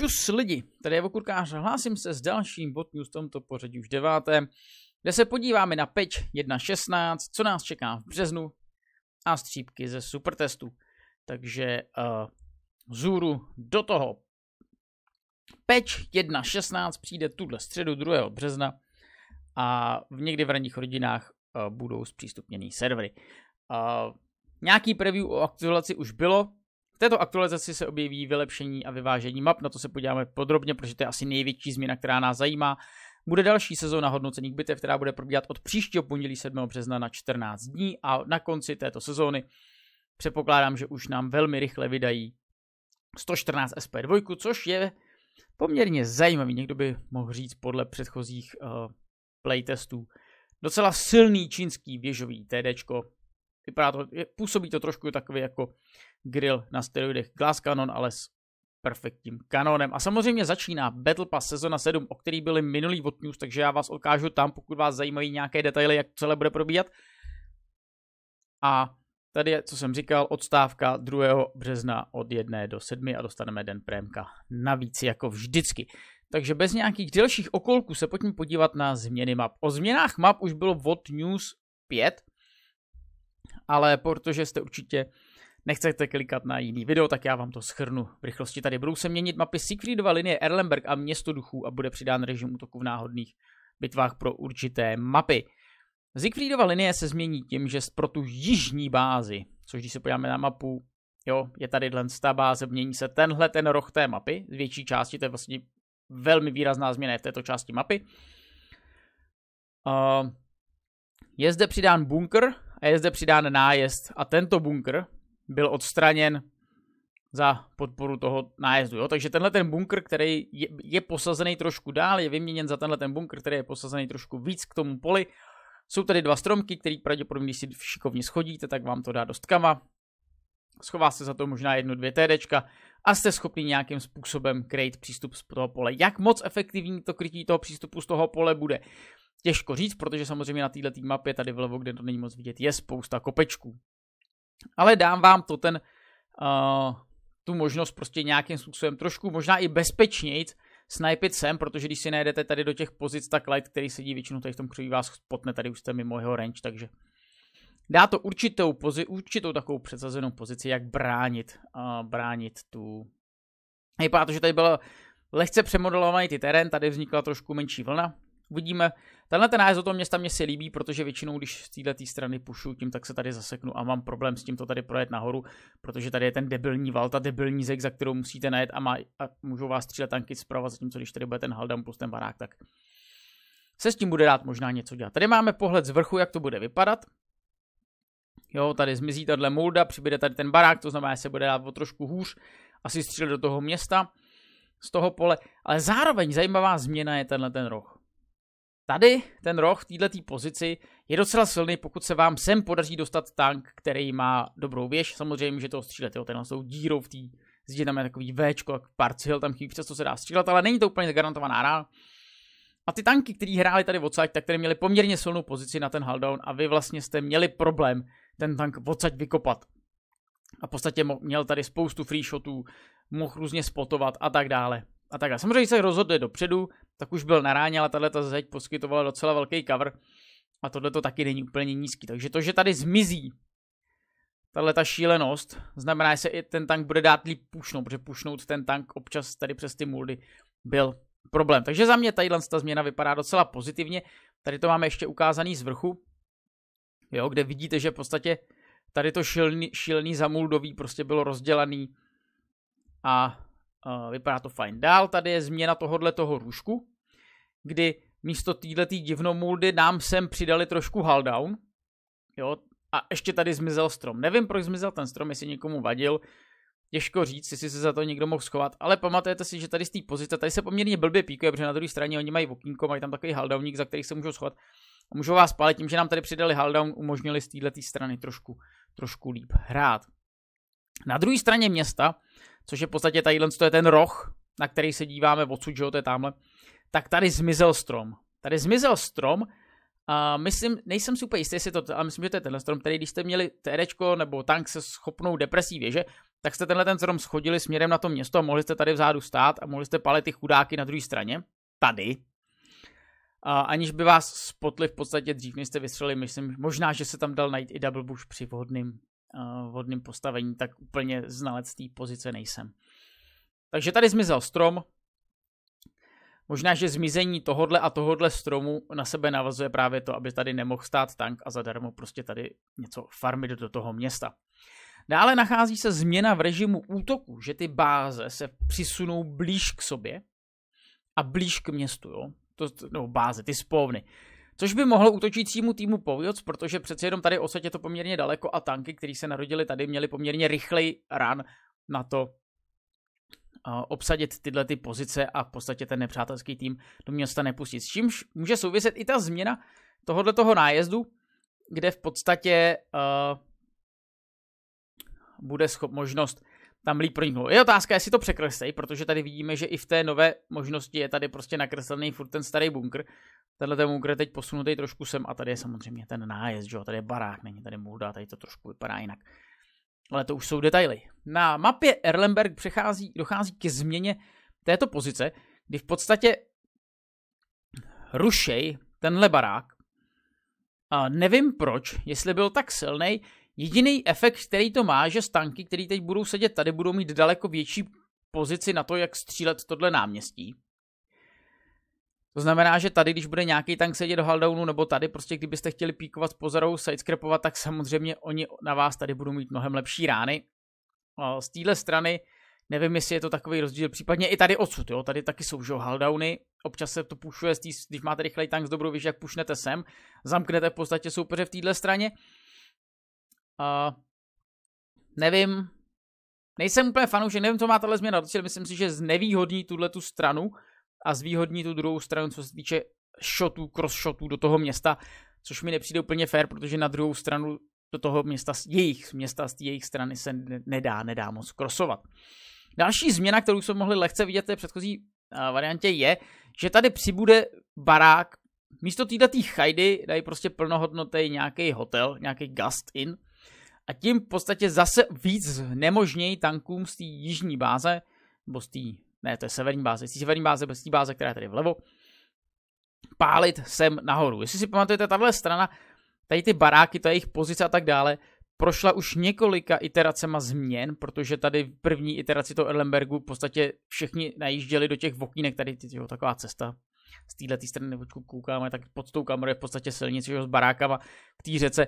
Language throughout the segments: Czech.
Čus lidi, tady je Vokurkář, hlásím se s dalším bot news v tomto pořadí už deváté, kde se podíváme na peč 1.16, co nás čeká v březnu a střípky ze supertestu, Takže uh, eh, zůru do toho. peč 1.16 přijde tuhle středu 2. března a v někdy v ranních rodinách uh, budou zpřístupněný servery. Uh, nějaký preview o aktualizaci už bylo, této aktualizaci se objeví vylepšení a vyvážení map, na to se podíváme podrobně, protože to je asi největší změna, která nás zajímá. Bude další sezóna hodnocených bitev, která bude probíhat od příštího pondělí 7. března na 14 dní a na konci této sezóny předpokládám, že už nám velmi rychle vydají 114 SP2, což je poměrně zajímavý, někdo by mohl říct podle předchozích uh, playtestů. Docela silný čínský věžový TDčko. Vypadá to, je, působí to trošku takový jako grill na steroidech Glass Cannon, ale s perfektním kanonem. A samozřejmě začíná Battle Pass sezona 7, o který byly minulý What News, takže já vás odkážu tam, pokud vás zajímají nějaké detaily, jak to celé bude probíhat. A tady je, co jsem říkal, odstávka 2. března od 1 do 7 a dostaneme den prémka navíc, jako vždycky. Takže bez nějakých delších okolků se pojďme podívat na změny map. O změnách map už bylo What News 5, ale protože jste určitě nechcete klikat na jiný video, tak já vám to schrnu v rychlosti. Tady budou se měnit mapy Siegfriedova linie Erlenberg a město duchů a bude přidán režim útoku v náhodných bitvách pro určité mapy. Siegfriedova linie se změní tím, že pro tu jižní bázi, což když se podíváme na mapu, jo, je tady ta báze, mění se tenhle ten roh té mapy, z větší části, to je vlastně velmi výrazná změna v této části mapy. Uh, je zde přidán bunkr a je zde přidán nájezd a tento bunkr byl odstraněn za podporu toho nájezdu. Jo? Takže tenhle ten bunkr, který je, je posazený trošku dál, je vyměněn za tenhle ten bunkr, který je posazený trošku víc k tomu poli. Jsou tady dva stromky, který pravděpodobně, když si šikovně schodíte, tak vám to dá dost kama. Schová se za to možná jedno, dvě TDčka a jste schopni nějakým způsobem krejt přístup z toho pole. Jak moc efektivní to krytí toho přístupu z toho pole bude? Těžko říct, protože samozřejmě na této mapě tady vlevo, kde to není moc vidět, je spousta kopečků. Ale dám vám to ten, uh, tu možnost prostě nějakým způsobem trošku možná i bezpečnějc snipit sem, protože když si najdete tady do těch pozic, tak light, který sedí většinou tady v tom křoví, vás spotne, tady už jste mimo jeho range, takže dá to určitou, pozi, určitou takovou předsazenou pozici, jak bránit, uh, bránit tu... Vypadá to, že tady bylo lehce přemodelovaný ty terén, tady vznikla trošku menší vlna, Uvidíme. Tenhle ten nájezd do toho města mě se líbí, protože většinou, když z této strany pušu tím, tak se tady zaseknu a mám problém s tím to tady projet nahoru, protože tady je ten debilní val, ta debilní zek, za kterou musíte najet a, má, a můžou vás střílet tanky zprava, zatímco když tady bude ten haldam plus ten barák, tak se s tím bude dát možná něco dělat. Tady máme pohled z vrchu, jak to bude vypadat. Jo, tady zmizí tahle mulda, přibude tady ten barák, to znamená, že se bude dát o trošku hůř, asi střílet do toho města z toho pole, ale zároveň zajímavá změna je tenhle ten roh. Tady ten roh v této pozici je docela silný, pokud se vám sem podaří dostat tank, který má dobrou věž. Samozřejmě, že to střílet, jo, tenhle jsou dírou v té zdi, tam je takový V, jak parcel, tam chybí co se dá střílet, ale není to úplně garantovaná hra. A ty tanky, které hráli tady odsaď, tak tady měli poměrně silnou pozici na ten haldown a vy vlastně jste měli problém ten tank odsaď vykopat. A v podstatě měl tady spoustu free shotů, mohl různě spotovat a tak dále a tak. A samozřejmě se rozhodli dopředu, tak už byl na ráně, ale tahle zeď poskytovala docela velký cover a tohle to taky není úplně nízký. Takže to, že tady zmizí tahle ta šílenost, znamená, že se i ten tank bude dát líp pušnout, protože pušnout ten tank občas tady přes ty muldy byl problém. Takže za mě tadyhle ta změna vypadá docela pozitivně. Tady to máme ještě ukázaný z vrchu, jo, kde vidíte, že v podstatě tady to šílený, šílený zamuldový prostě bylo rozdělaný a vypadá to fajn. Dál tady je změna tohohle toho růžku, kdy místo týhletý divnomuldy nám sem přidali trošku haldown. Jo, a ještě tady zmizel strom. Nevím, proč zmizel ten strom, jestli někomu vadil. Těžko říct, jestli se za to někdo mohl schovat, ale pamatujete si, že tady z té pozice, tady se poměrně blbě píkuje, protože na druhé straně oni mají okýnko, mají tam takový haldowník, za který se můžou schovat. A můžou vás spálit tím, že nám tady přidali haldown, umožnili z této strany trošku, trošku líp hrát. Na druhé straně města což je v podstatě tady, to je ten roh, na který se díváme odsud, že jo, to je tamhle, tak tady zmizel strom. Tady zmizel strom, a myslím, nejsem si úplně jistý, jestli to, ale myslím, že to je tenhle strom, který když jste měli TDčko nebo tank se schopnou depresí věže, tak jste tenhle ten strom schodili směrem na to město a mohli jste tady vzadu stát a mohli jste palit ty chudáky na druhé straně, tady, a aniž by vás spotli v podstatě dřív, než jste vystřelili, myslím, možná, že se tam dal najít i double bush při vhodným uh, eh, vodným postavení, tak úplně znalec té pozice nejsem. Takže tady zmizel strom. Možná, že zmizení tohodle a tohodle stromu na sebe navazuje právě to, aby tady nemohl stát tank a zadarmo prostě tady něco farmit do toho města. Dále nachází se změna v režimu útoku, že ty báze se přisunou blíž k sobě a blíž k městu, jo? To, no, báze, ty Uh, Což by mohlo útočícímu týmu pomoct, protože přece jenom tady osad je to poměrně daleko a tanky, které se narodili tady, měly poměrně rychlej ran na to eh, obsadit tyhle ty pozice a v podstatě ten nepřátelský tým do města nepustit. S čímž může souviset i ta změna tohohle toho nájezdu, kde v podstatě uh, bude schop možnost tam líp proniknou. Je otázka, jestli to překreslej, protože tady vidíme, že i v té nové možnosti je tady prostě nakreslený furt ten starý bunkr. Tenhle ten bunkr je teď posunutý trošku sem a tady je samozřejmě ten nájezd, že jo? Tady je barák, není tady můda, tady to trošku vypadá jinak. Ale to už jsou detaily. Na mapě Erlenberg přechází, dochází ke změně této pozice, kdy v podstatě rušej tenhle barák. A nevím proč, jestli byl tak silný, Jediný efekt, který to má, že stanky, které teď budou sedět tady, budou mít daleko větší pozici na to, jak střílet tohle náměstí. To znamená, že tady, když bude nějaký tank sedět do haldownu, nebo tady, prostě kdybyste chtěli píkovat s pozorou, sidescrapovat, tak samozřejmě oni na vás tady budou mít mnohem lepší rány. Z téhle strany nevím, jestli je to takový rozdíl, případně i tady odsud, jo, tady taky jsou, že haldowny, občas se to pušuje, když máte rychlej tank s dobrou víš, jak pušnete sem, zamknete v podstatě soupeře v téhle straně Uh, nevím, nejsem úplně fanoušek, nevím, co má tahle změna, protože myslím si, že znevýhodní tuhle tu stranu a zvýhodní tu druhou stranu, co se týče shotů, cross shotů do toho města, což mi nepřijde úplně fair, protože na druhou stranu do toho města, jejich města z jejich strany se nedá, nedá moc krosovat. Další změna, kterou jsme mohli lehce vidět v té předchozí eh, variantě je, že tady přibude barák, místo týdatý chajdy dají prostě plnohodnotný nějaký hotel, nějaký gast in, a tím v podstatě zase víc nemožněji tankům z té jižní báze, nebo z té, ne, to je severní báze, z té severní báze, z té báze, která je tady vlevo, pálit sem nahoru. Jestli si pamatujete, tahle strana, tady ty baráky, ta jejich pozice a tak dále, prošla už několika iteracema změn, protože tady v první iteraci toho Erlenbergu v podstatě všichni najížděli do těch vokínek, tady jo, taková cesta z této strany, nebo koukáme, tak pod tou kamerou je v podstatě silnice jo, s barákama k té řece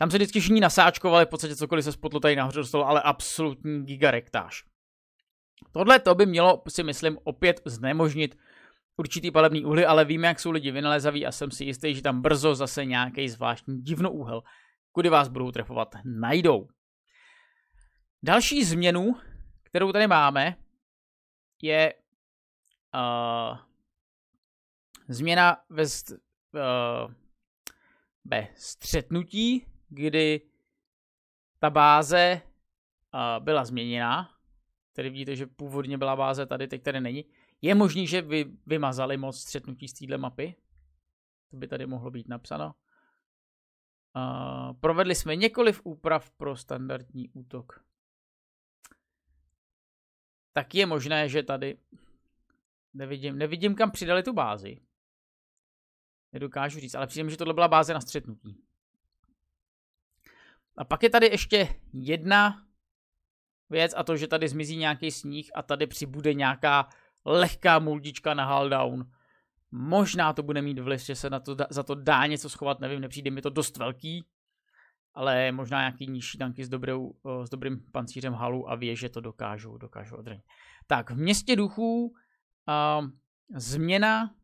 tam se vždycky všichni nasáčkovali, v podstatě cokoliv se spotlo tady nahoře dostalo, ale absolutní gigarektáž. Tohle to by mělo, si myslím, opět znemožnit určitý palebný uhly, ale víme, jak jsou lidi vynalezaví a jsem si jistý, že tam brzo zase nějaký zvláštní divnouhel, kudy vás budou trefovat, najdou. Další změnu, kterou tady máme, je uh, změna ve, st, uh, ve střetnutí kdy ta báze eh, byla změněna, tady vidíte, že původně byla báze tady, teď tady není, je možný, že vy, vymazali moc střetnutí z téhle mapy. To by tady mohlo být napsáno. Uh, provedli jsme několiv úprav pro standardní útok. Tak je možné, že tady nevidím, nevidím kam přidali tu bázi. Nedokážu říct, ale přijde že tohle byla báze na střetnutí. A pak je tady ještě jedna věc a to, že tady zmizí nějaký sníh a tady přibude nějaká lehká muldička na halldown. Možná to bude mít vliv, že se na to, za to dá něco schovat, nevím, nepřijde mi to dost velký, ale možná nějaký nižší tanky s, dobrou, s dobrým pancířem halu a věže to dokážou, dokážou odrnit. Tak, v městě duchů uh, změna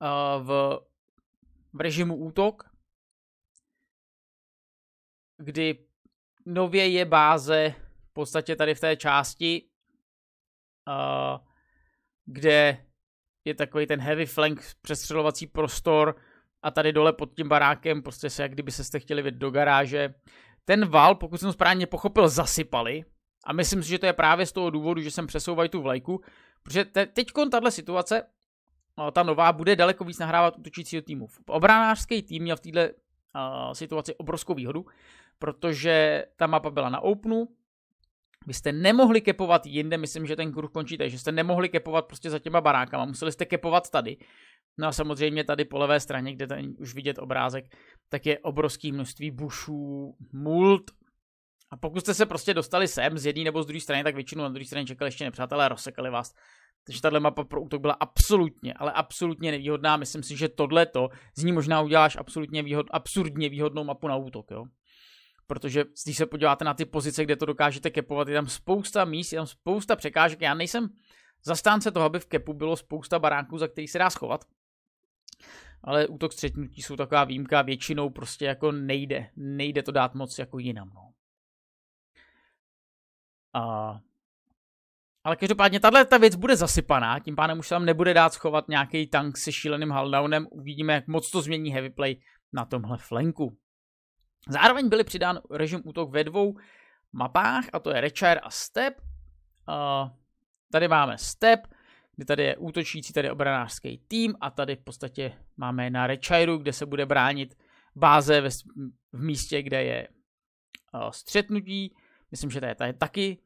uh, v, v režimu útok, kdy nově je báze v podstatě tady v té části, uh, kde je takový ten heavy flank, přestřelovací prostor a tady dole pod tím barákem prostě se, jak kdyby se jste chtěli vědět do garáže. Ten val, pokud jsem správně pochopil, zasypali a myslím si, že to je právě z toho důvodu, že jsem přesouvají tu vlajku, protože te, teď tahle situace, ta nová, bude daleko víc nahrávat útočícího týmu. Obranářský tým měl v této uh, situaci obrovskou výhodu, protože ta mapa byla na Openu, vy jste nemohli kepovat jinde, myslím, že ten kruh končí tady, že jste nemohli kepovat prostě za těma barákama, museli jste kepovat tady. No a samozřejmě tady po levé straně, kde ten už vidět obrázek, tak je obrovský množství bušů, mult. A pokud jste se prostě dostali sem z jedné nebo z druhé strany, tak většinou na druhé straně čekali ještě nepřátelé a rozsekali vás. Takže tahle mapa pro útok byla absolutně, ale absolutně nevýhodná. Myslím si, že tohle to z ní možná uděláš absolutně výhod, absurdně výhodnou mapu na útok. Jo? protože když se podíváte na ty pozice, kde to dokážete kepovat, je tam spousta míst, je tam spousta překážek. Já nejsem zastánce toho, aby v kepu bylo spousta baránků, za který se dá schovat, ale útok střetnutí jsou taková výjimka, většinou prostě jako nejde, nejde to dát moc jako jinam. No. A... Ale každopádně tahle ta věc bude zasypaná, tím pádem už tam nebude dát schovat nějaký tank se šíleným haldownem, uvidíme, jak moc to změní heavy play na tomhle flanku. Zároveň byly přidán režim útok ve dvou mapách, a to je Rechire a Step. tady máme Step, kde tady je útočící, tady je obranářský tým a tady v podstatě máme na Rechireu, kde se bude bránit báze v místě, kde je střetnutí. Myslím, že to je tady taky.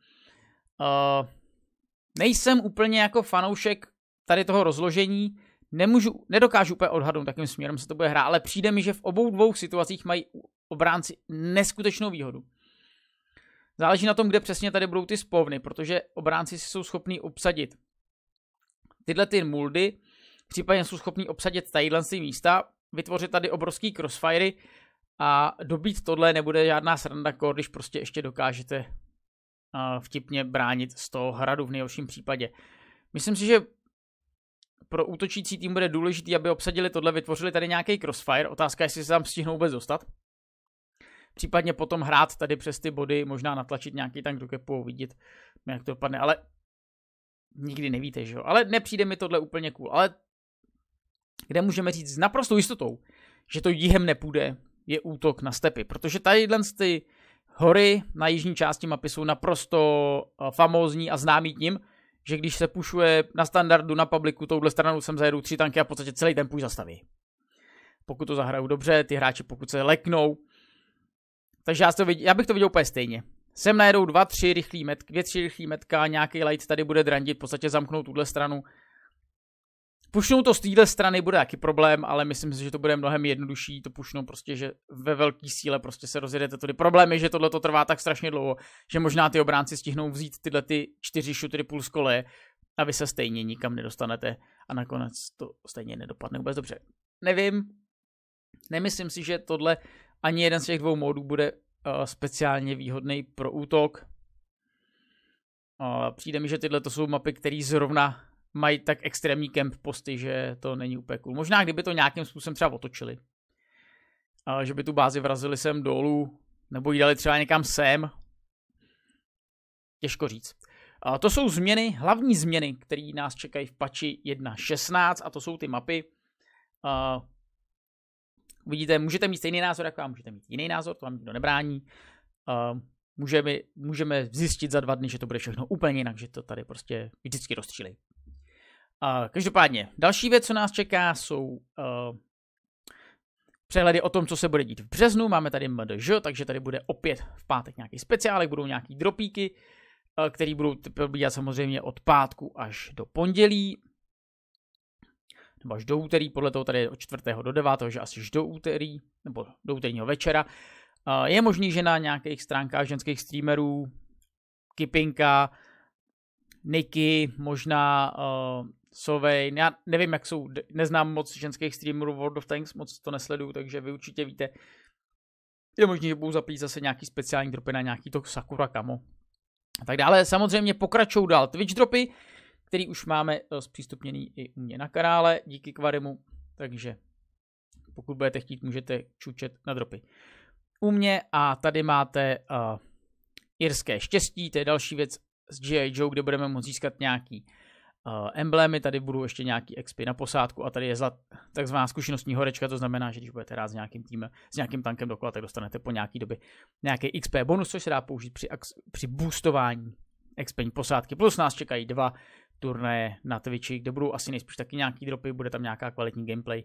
nejsem úplně jako fanoušek tady toho rozložení, nemůžu, nedokážu úplně odhadnout, takým směrem se to bude hrát, ale přijde mi, že v obou dvou situacích mají obránci neskutečnou výhodu. Záleží na tom, kde přesně tady budou ty spovny, protože obránci si jsou schopní obsadit tyhle ty muldy, případně jsou schopní obsadit tadyhle ty místa, vytvořit tady obrovský crossfiry a dobít tohle nebude žádná sranda, když prostě ještě dokážete vtipně bránit z toho hradu v nejhorším případě. Myslím si, že pro útočící tým bude důležitý, aby obsadili tohle, vytvořili tady nějaký crossfire. Otázka, jestli se tam stihnou vůbec dostat případně potom hrát tady přes ty body, možná natlačit nějaký tank do kepu, vidět, jak to dopadne, ale nikdy nevíte, že jo. Ale nepřijde mi tohle úplně cool, ale kde můžeme říct s naprostou jistotou, že to jihem nepůjde, je útok na stepy, protože z ty hory na jižní části mapy jsou naprosto eh, famózní a známí tím, že když se pušuje na standardu na publiku touhle stranou, sem zajedou tři tanky a v podstatě celý ten půj zastaví. Pokud to zahrajou dobře, ty hráči pokud se leknou, takže já, to viděl, já bych to viděl úplně stejně. Sem najedou dva, tři rychlí metky, dvě, tři rychlí metka, nějaký light tady bude drandit, v podstatě zamknout tuhle stranu. Pušnou to z téhle strany bude taky problém, ale myslím si, že to bude mnohem jednodušší to pušnou prostě, že ve velké síle prostě se rozjedete tady Problém je, že tohle to trvá tak strašně dlouho, že možná ty obránci stihnou vzít tyhle ty čtyři šutry půl z kole a vy se stejně nikam nedostanete a nakonec to stejně nedopadne vůbec dobře. Nevím, nemyslím si, že tohle ani jeden z těch dvou módů bude uh, speciálně výhodný pro útok. Uh, přijde mi, že tyhle to jsou mapy, které zrovna mají tak extrémní camp posty, že to není úplně cool. Možná kdyby to nějakým způsobem třeba otočili. Uh, že by tu bázi vrazili sem dolů, nebo ji dali třeba někam sem. Těžko říct. Uh, to jsou změny, hlavní změny, které nás čekají v pači 1.16 a to jsou ty mapy. Uh, Vidíte, můžete mít stejný názor jako já, můžete mít jiný názor, to vám nikdo nebrání. Uh, můžeme, můžeme zjistit za dva dny, že to bude všechno úplně jinak, že to tady prostě vždycky rozstřílej. Uh, každopádně, další věc, co nás čeká, jsou uh, přehledy o tom, co se bude dít v březnu. Máme tady MDŽ, takže tady bude opět v pátek nějaký speciálek, budou nějaký dropíky, uh, který budou probíhat samozřejmě od pátku až do pondělí nebo až do úterý, podle toho tady je od 4. do 9., že asi až do úterý, nebo do úterního večera. Je možný, že na nějakých stránkách ženských streamerů, Kipinka, Niky, možná uh, Sovej, já nevím, jak jsou, neznám moc ženských streamerů World of Tanks, moc to nesleduju, takže vy určitě víte. Je možný, že budou zapít zase nějaký speciální dropy na nějaký to Sakura Kamo. A tak dále. Samozřejmě pokračují dál Twitch dropy, který už máme zpřístupněný i u mě na kanále díky Kvarimu, takže pokud budete chtít, můžete čučet na dropy. U mě a tady máte uh, Irské štěstí, to je další věc z G.I. Joe, kde budeme moct získat nějaký uh, emblémy, tady budou ještě nějaký expy na posádku a tady je zlat, takzvaná zkušenostní horečka, to znamená, že když budete hrát s nějakým týmem, s nějakým tankem dokola, tak dostanete po nějaký době nějaký XP bonus, což se dá použít při, při boostování expení posádky. Plus nás čekají dva turnaje na Twitchi, kde budou asi nejspíš taky nějaký dropy, bude tam nějaká kvalitní gameplay.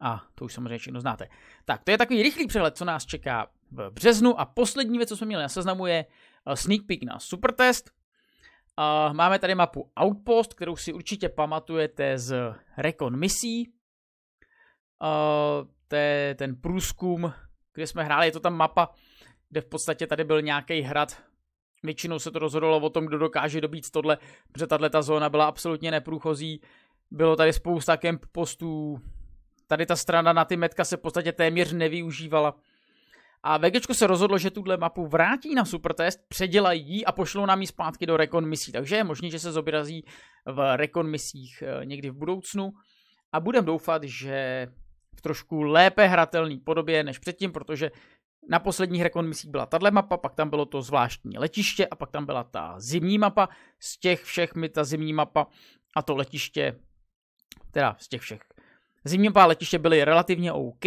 A to už samozřejmě všechno znáte. Tak, to je takový rychlý přehled, co nás čeká v březnu. A poslední věc, co jsme měli na seznamu, je eh, sneak peek na Supertest. Eh, máme tady mapu Outpost, kterou si určitě pamatujete z Recon misí. Eh, to je ten průzkum, kde jsme hráli, je to tam mapa, kde v podstatě tady byl nějaký hrad Většinou se to rozhodlo o tom, kdo dokáže dobít tohle, protože tahle ta zóna byla absolutně neprůchozí. Bylo tady spousta kemp postů, tady ta strana na ty metka se v podstatě téměř nevyužívala. A Vegečko se rozhodlo, že tuhle mapu vrátí na supertest, předělají ji a pošlou nám ji zpátky do Recon misí. Takže je možné, že se zobrazí v Recon misích eh, někdy v budoucnu. A budem doufat, že v trošku lépe hratelný podobě než předtím, protože na posledních rekonmisích byla tahle mapa, pak tam bylo to zvláštní letiště a pak tam byla ta zimní mapa. Z těch všech mi ta zimní mapa a to letiště, teda z těch všech, zimní mapa a letiště byly relativně OK.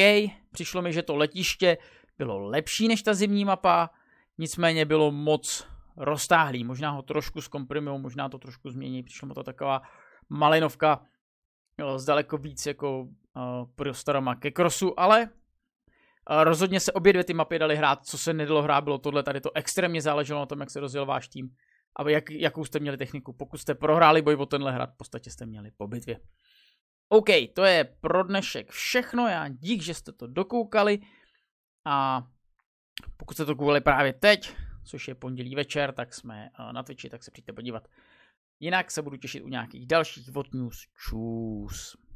Přišlo mi, že to letiště bylo lepší než ta zimní mapa, nicméně bylo moc roztáhlý. Možná ho trošku zkomprimují, možná to trošku změní. Přišlo mi to taková malinovka s daleko víc jako uh, prostorama ke krosu, ale Eh, rozhodně se obě dvě ty mapy daly hrát, co se nedalo hrát, bylo tohle, tady to extrémně záleželo na tom, jak se rozjel váš tým a jak, jakou jste měli techniku. Pokud jste prohráli boj o tenhle hrad, v podstatě jste měli po bitvě. OK, to je pro dnešek všechno, já dík, že jste to dokoukali a pokud jste to koukali právě teď, což je pondělí večer, tak jsme eh, na Twitchi, tak se přijďte podívat. Jinak se budu těšit u nějakých dalších Vot News. Čus.